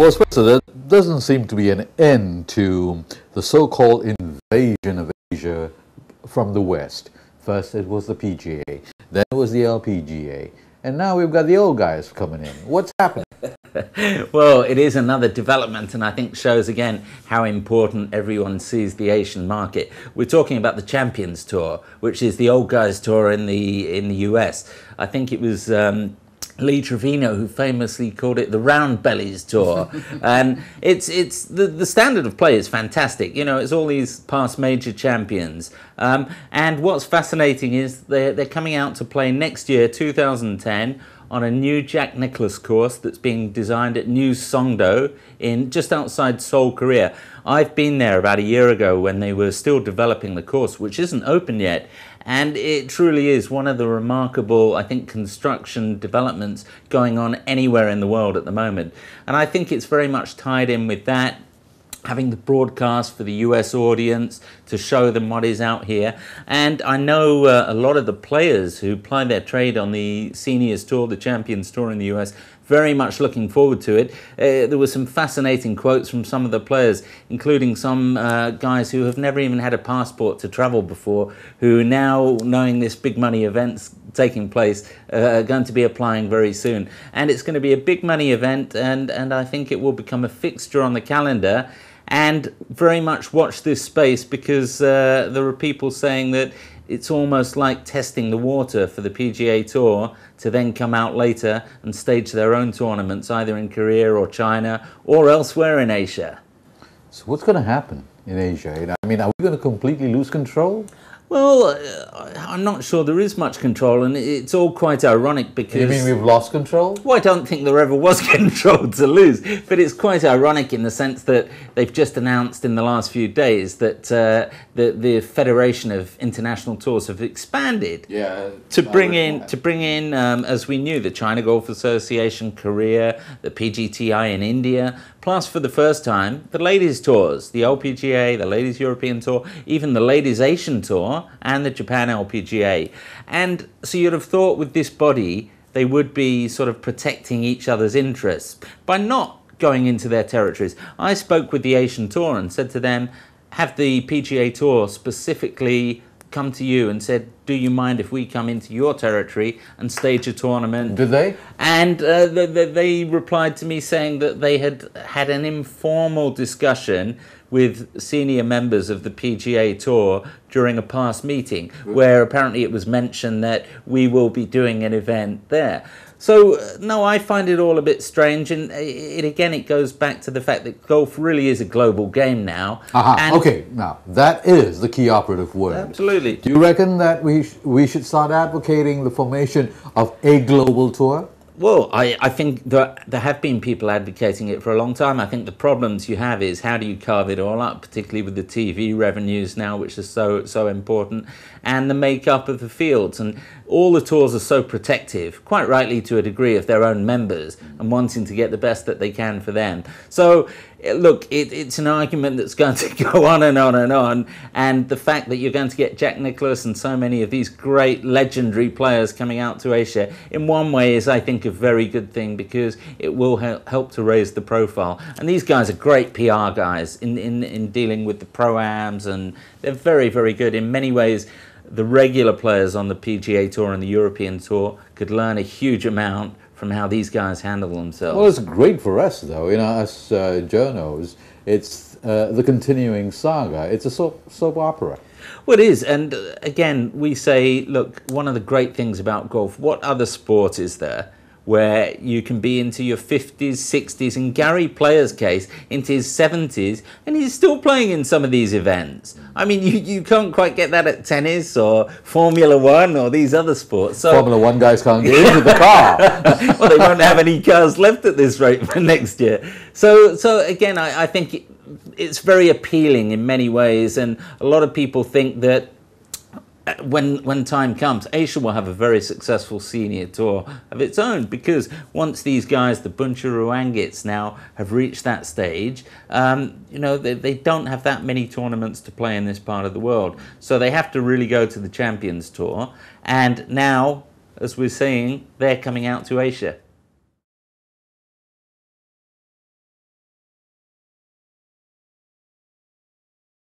Well, especially there doesn't seem to be an end to the so-called invasion of Asia from the West. First it was the PGA, then it was the LPGA, and now we've got the old guys coming in. What's happening? well, it is another development, and I think shows again how important everyone sees the Asian market. We're talking about the Champions Tour, which is the old guys tour in the in the US. I think it was um, Lee Trevino, who famously called it the Round Bellies Tour. and it's, it's the, the standard of play is fantastic. You know, it's all these past major champions. Um, and what's fascinating is they're, they're coming out to play next year, 2010, on a new Jack Nicholas course that's being designed at New Songdo in just outside Seoul, Korea. I've been there about a year ago when they were still developing the course, which isn't open yet. And it truly is one of the remarkable, I think, construction developments going on anywhere in the world at the moment. And I think it's very much tied in with that having the broadcast for the US audience to show them what is out here. And I know uh, a lot of the players who ply their trade on the Seniors Tour, the Champions Tour in the US, very much looking forward to it. Uh, there were some fascinating quotes from some of the players, including some uh, guys who have never even had a passport to travel before, who now, knowing this big money event's taking place, uh, are going to be applying very soon. And it's going to be a big money event, and, and I think it will become a fixture on the calendar and very much watch this space because uh, there are people saying that it's almost like testing the water for the PGA Tour to then come out later and stage their own tournaments, either in Korea or China or elsewhere in Asia. So, what's going to happen in Asia? I mean, are we going to completely lose control? Well, uh, I'm not sure there is much control, and it's all quite ironic because. You mean we've lost control? Well, I don't think there ever was control to lose, but it's quite ironic in the sense that they've just announced in the last few days that uh, the the Federation of International Tours have expanded. Yeah. To bring in to bring in um, as we knew the China Golf Association, Korea, the PGTI in India, Plus, for the first time, the ladies' tours the LPGA, the Ladies European Tour, even the Ladies Asian Tour, and the Japan LPGA. And so you'd have thought with this body, they would be sort of protecting each other's interests by not going into their territories. I spoke with the Asian Tour and said to them, have the PGA Tour specifically come to you and said, "Do you mind if we come into your territory and stage a tournament?" Did they? And uh, they replied to me saying that they had had an informal discussion with senior members of the PGA Tour during a past meeting where apparently it was mentioned that we will be doing an event there. So uh, no, I find it all a bit strange, and uh, it again it goes back to the fact that golf really is a global game now. Aha, okay, now that is the key operative word. Absolutely. Do you reckon that we sh we should start advocating the formation of a global tour? Well, I, I think there, there have been people advocating it for a long time. I think the problems you have is how do you carve it all up, particularly with the TV revenues now, which is so so important, and the makeup of the fields. And all the tours are so protective, quite rightly to a degree, of their own members and wanting to get the best that they can for them. So, eh, look, it, it's an argument that's going to go on and on and on. And the fact that you're going to get Jack Nicholas and so many of these great legendary players coming out to Asia, in one way, is, I think, a very good thing because it will help to raise the profile. And these guys are great PR guys in, in, in dealing with the proams, and they're very, very good in many ways the regular players on the PGA Tour and the European Tour could learn a huge amount from how these guys handle themselves. Well, it's great for us, though, you know, us uh, journos. It's uh, the continuing saga. It's a soap, soap opera. Well, it is. And uh, again, we say, look, one of the great things about golf, what other sport is there where you can be into your 50s, 60s, and Gary Player's case into his 70s, and he's still playing in some of these events. I mean, you, you can't quite get that at tennis or Formula One or these other sports. So, Formula One guys can't get into the car. well, they won't have any cars left at this rate for next year. So, so again, I, I think it, it's very appealing in many ways, and a lot of people think that when when time comes, Asia will have a very successful senior tour of its own because once these guys, the bunch of Ruangits now have reached that stage, um, you know they, they don't have that many tournaments to play in this part of the world, so they have to really go to the Champions Tour, and now, as we're seeing, they're coming out to Asia.